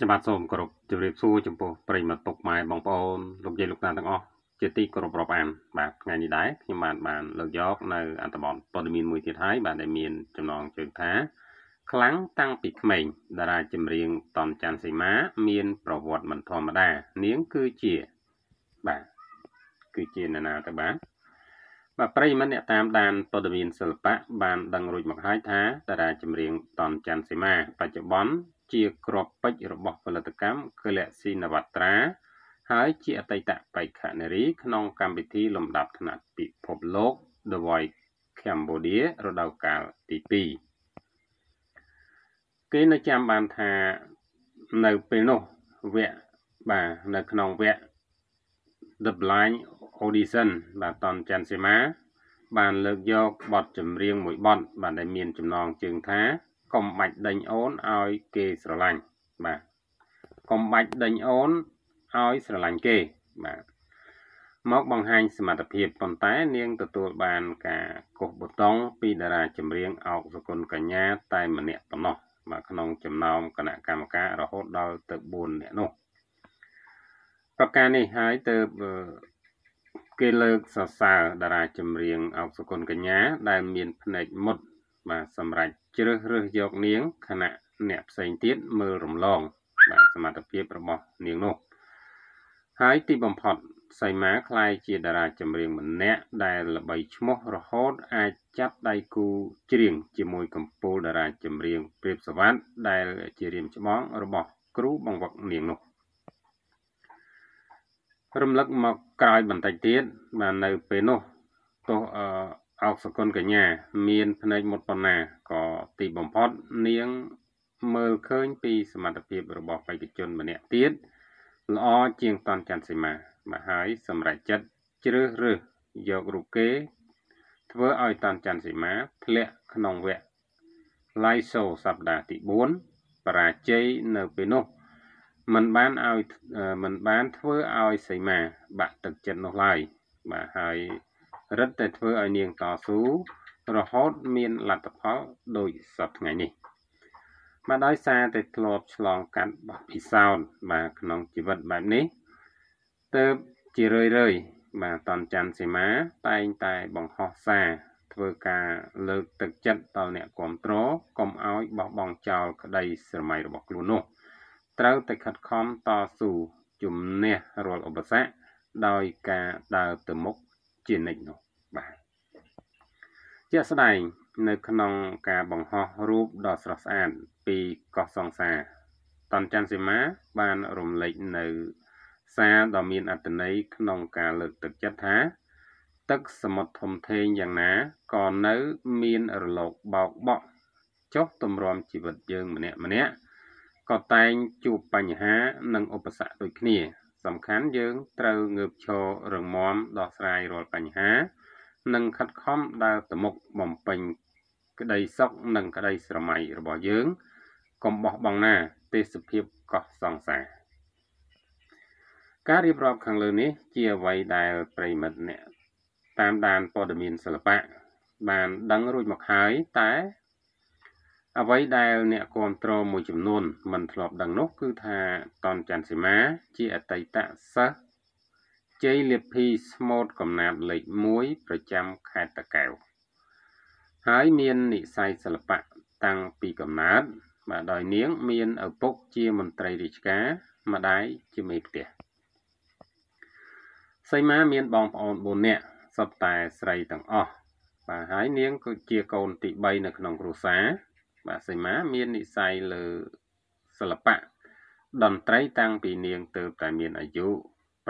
ខ្ញុំបាទសូមគោរពជម្រាបសួរចំពោះប្រិយមិត្តពុកម៉ែបងប្អូនលោកយាយលោកតាទាំងអស់ជាទីគោរពរាប់អានបាទថ្ងៃនេះដែរខ្ញុំបានបានលើកយក នៅអត្ថបទព័ត៌មានមួយទៀតហើយបាទដែលមានចំណងជើងថាខ្លាំងតាំងពីក្មេង តារាចម្រៀងតនច័ន្ទសីមា មាន ប្រវត្តិមិនធម្មតា នាងគឺជាបាទគឺជានារាទៅបាទបាទប្រិយមិត្តអ្នកតាមដានព័ត៌មានសិល្បៈបានដឹងរួចមកហើយថា តារាចម្រៀងតនច័ន្ទសីមា បច្ចុប្បន្នជាក្របពេជ្ររបស់ផលិតកម្ម Galaxy Navatra ហើយជាអតីតបេក្ខនារីក្នុងកម្មវិធីលំដាប់ថ្នាក់ពិភពលោក The Voice Cambodia រដូវកាលទី2គេនៅចាំបានថានៅពេលនោះវគ្គបាទនៅក្នុងវគ្គ The Blind Audition បាទតនច័ន្ទសីមា បានលើកយកបទចម្រៀងមួយបទបាទដែលមានចំណងជើងថាកុំបាច់ដេញអូនឲ្យគេស្រឡាញ់បាទកុំបាច់ដេញអូនឲ្យស្រឡាញ់គេបាទមកបង្ហាញសមត្ថភាពប៉ុន្តែនាងទទួល បាន ការកុសបតង់ពីតារា ចម្រៀងអោកសុគន្ធកញ្ញាតែម្នាក់ប៉ុណ្ណោះមកក្នុងចំណោមគណៈកម្មការរហូតដល់ទៅ4នាក់នោះប្រការនេះហើយទៅគេលើកសរសើរតារាចម្រៀងអោកសុគន្ធកញ្ញា ដែលមានភ្នែកមុតបាទសម្រាប់ជ្រើសរើសយកនាងខណៈអ្នកផ្សេងទៀតមើលរំលង បាទសមត្ថភាពរបស់នាងនោះ ហើយទីបំផុតសីមាក្លាយជាតារាចម្រៀងម្នាក់ដែលល្បីឈ្មោះរហូត អាចចាប់ដៃគូច្រៀងជាមួយកម្ពូលតារា ចម្រៀងព្រាបសវណ្ណដែល ជារៀមច្បងរបស់ គ្រូបង្វឹកនាងនោះរំលឹកមកក្រោយបន្តិចទៀតបាននៅពេលនោះទោះអឺអោកសគុណកញ្ញាមានភ្នែកមុតប៉ុណ្ណាក៏ទីបំផុត នាងមើលឃើញពី សមត្ថភាពរបស់បេក្ខជនម្នាក់ទៀតល្អជាងតនច័ន្ទសីមាមកហើយសម្រេចចិត្តជ្រើសរើសយករូបគេធ្វើឲ្យតនច័ន្ទសីមាធ្លាក់ក្នុងវគ្គ Laiso សប្តាហ៍ទី4បរាជ័យនៅពេលនោះมันបានឲ្យมันបានធ្វើឲ្យសីមាបាក់ទឹកចិត្តនោះឡើយបាទហើយរឹតតែធ្វើឲ្យនាងតស៊ូរហូតមានលទ្ធផលដូចសប្តាហ៍នេះបាទដោយសារតែធ្លាប់ឆ្លងកាត់បទពិសោធន៍បាទក្នុងជីវិតបែបនេះទៅជារឿយរឿយបាទតនច័ន្ទសីមា តែងតែបង្ហោះសារធ្វើការលើកទឹកចិត្តដល់អ្នកគ្រប់គ្រងកុំឲ្យបោះបង់ចោលក្តីស្រមៃរបស់ខ្លួននោះត្រូវតែខិតខំតស៊ូជំនះរាល់ឧបសគ្គដោយការដើរទៅមុខជានិច្ចនោះបាទជាក់ស្ដែងនៅក្នុងការបង្ហោះរូបដ៏ស្រស់ស្អាតពីកោះសង្សារតនច័ន្ទសីមា បានរំលេចនៅ សារដ៏មានអត្ថន័យក្នុងការលើកទឹកចិត្តថា ទឹកសមុទ្រធំធេងយ៉ាងណាក៏នៅមានរលកបោកបក់ ចុះទម្រាំជីវិតយើងម្នាក់ម្នាក់ក៏តែងជួបបញ្ហា និងឧបសគ្គដូចគ្នាសំខាន់យើងត្រូវងើបឈររងមាំដោះស្រាយរាល់បញ្ហា និង ខិតខំដើរទៅមុខបំពេញ ក្តីសុខនិង ក្តីស្រមៃរបស់យើងកុំបោះបង់ណា ទេសភាពកោះសង្សារការរៀបរាប់ខាងលើនេះ ជាអ្វីដែលប្រិមិត្តអ្នក តាមដានព័ត៌មានសិល្បៈបាន ដឹងរួចមកហើយតែអ្វីដែលអ្នកគ្រប់គ្រងមួយចំនួនមិនធ្លាប់ដឹងនោះ គឺថាតនច័ន្ទសីមា ជាអតីតសិស្សជ័យលិភីស្មូត កំណាព្យលេខ1ប្រចាំខេត្តតាកែវហើយមាននិស័យសិល្បៈតាំងពីកំណើតបាទដោយនាងមានឪពុកជាមន្ត្រីរាជការ ម្ដាយជាមេផ្ទះសីមាមានបងប្អូន4នាក់សុទ្ធតែស្រីទាំងអស់បាទហើយនាងគឺជាកូនទី3នៅក្នុងគ្រួសារបាទសីមាមាននិស័យលើសិល្បៈតន្ត្រីតាំងពីនាងទៅតែមានអាយុ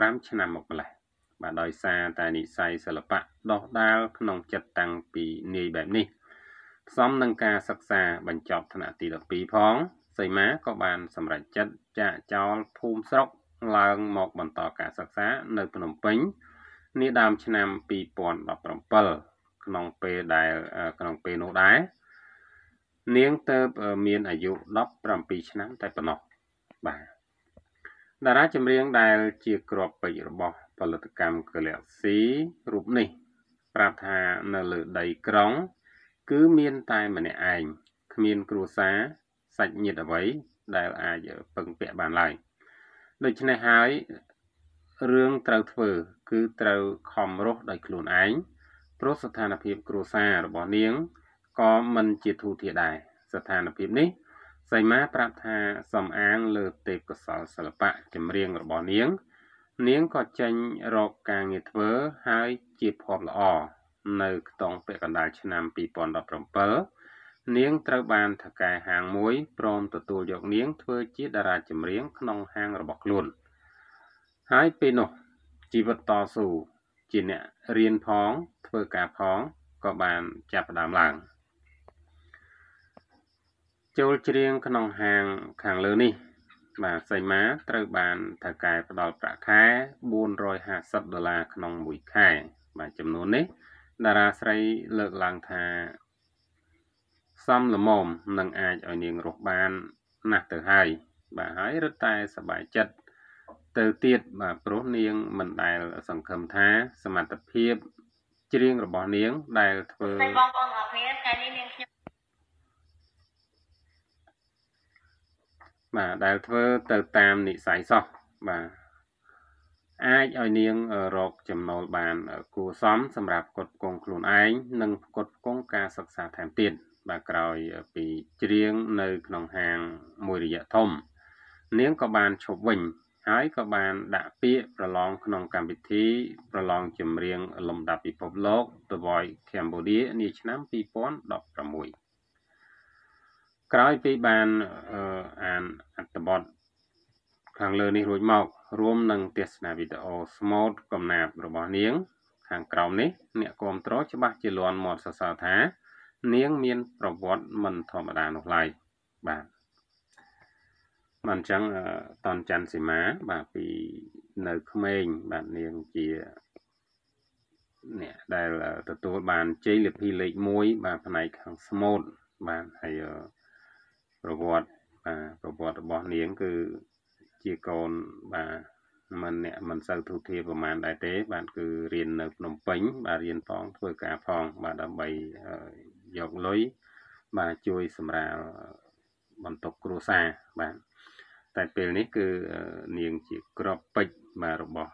5ឆ្នាំមកម្ល៉េះបាទដោយសារតែនិស័យសិល្បៈដោះដាលក្នុងចិត្តតាំងពីនាយបែបនេះផ្សំនឹងការសិក្សាបញ្ចប់ថ្នាក់ទី12ផង សីមាក៏បានសម្រេចចិត្តចាកចោលភូមិស្រុកឡើងមកបន្តការសិក្សានៅភ្នំពេញនាដើមឆ្នាំ2017ក្នុងពេលដែលក្នុងពេលនោះដែរនាងទៅមានអាយុ17ឆ្នាំតែប៉ុណ្ណោះបាទតារាចម្រៀងដែល ជាក្របពេជ្ររបស់ផលិតកម្ម Galaxy រូបនេះ ប្រាប់ថានៅលើដីក្រុង គឺមានតែម្នាក់ឯងគ្មានគ្រួសារសាច់ញាតិអ្វី ដែលអាចពឹងពាក់បានឡើយដូច្នេះហើយរឿងត្រូវធ្វើ គឺត្រូវខំរស់ដោយខ្លួនឯងព្រោះស្ថានភាពគ្រួសាររបស់នាងក៏មិនជាធូរធារដែរស្ថានភាពនេះសីមាប្រាប់ថាសំអាងលើទេពកសលសិល្បៈចម្រៀងរបស់នាង នាងក៏ចេញរកការងារធ្វើហើយជាភ័ព្វល្អនៅក្នុងពាក់កណ្ដាលឆ្នាំ2017នាងត្រូវបានថកែហាងមួយព្រមទទួលយកនាងធ្វើជាតារាចម្រៀងក្នុងហាងរបស់ខ្លួនហើយពេលនោះជីវិតតស៊ូជាអ្នករៀនផងធ្វើការផងក៏បានចាប់ផ្ដើមឡើង។ចូលច្រៀងក្នុងហាងខាងលើនេះ បាទសីមាត្រូវបានថៅកែផ្ដល់ប្រាក់ខែ450ដុល្លារក្នុងមួយខែបាទចំនួននេះតារាស្រីលើកឡើងថា សំលមមនឹងអាចឲ្យនាងរស់បានណាស់ទៅហើយបាទហើយរត់តែសบายចិត្តទៅទៀតបាទព្រោះនាង មិនដែលសង្ឃឹមថាសមត្ថភាពច្រៀងរបស់នាង ដែលធ្វើបងប្អូនទាំងអស់គ្នាថ្ងៃនេះនាងខ្ញុំបាទដែលធ្វើទៅតាមនិស័យសោះបាទអាចឲ្យនាងរកចំណូលបាន គួរសម សម្រាប់ផ្គត់ផ្គង់ខ្លួនឯងនិងផ្គត់ផ្គង់ការសិក្សាថែមទៀតបាទក្រោយពីច្រៀងនៅក្នុងហាងមួយរយៈធំ នាងក៏បានឈប់វិញ ហើយក៏បានដាក់ពាក្យប្រឡងក្នុងកម្មវិធីប្រឡងចម្រៀងលំដាប់ពិភពលោក The Voice Cambodia នាឆ្នាំ2016ក្រោយពីបានអានអត្ថបទខាងលើនេះរួចមក រួមនឹងទស្សនាវីដេអូស្មូតកំណាព្យរបស់នាងខាងក្រោមនេះ អ្នកគ្រប់គ្រងច្បាស់ជាលន់មាត់សរសើរថា នាង មាន ប្រវត្តិមិនធម្មតានោះឡើយបាទបានអញ្ចឹងតនច័ន្ទសីមា បាទពីនៅក្មេងបាទនាងជាអ្នកដែលទទួលបានជ័យលាភីលេខ1បាទផ្នែកខាងស្មូតបាទហើយប្រវត្តិបាទប្រវត្តិរបស់នាង គឺជាកូនបាទមិនអ្នកមិនសូវទូធាប្រមាណដែរទេ បាទគឺរៀននៅភ្នំពេញបាទរៀនផងធ្វើការផង បាទដើម្បីយកលុយបាទជួយសម្រាលបន្ទុកគ្រួសារបាទតែពេលនេះគឺនាងជាក្របពេជ្របាទរបស់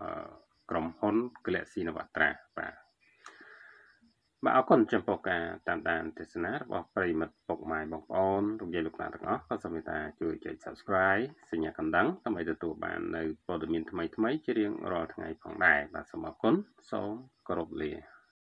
ក្រុមហ៊ុន Galaxy Navatra បាទបាទអរគុណចំពោះការតាមដានទស្សនារបស់ប្រិមិត្តពុកម៉ែបងប្អូនរំលាយលោកតាទាំងអស់ក៏សូមមេត្តាជួយចុច Subscribe សញ្ញាកណ្ដឹងដើម្បីទទួលបាននៅព័ត៌មានថ្មីៗជារៀងរាល់ថ្ងៃផងដែរបាទសូមអរគុណសូមគោរពលា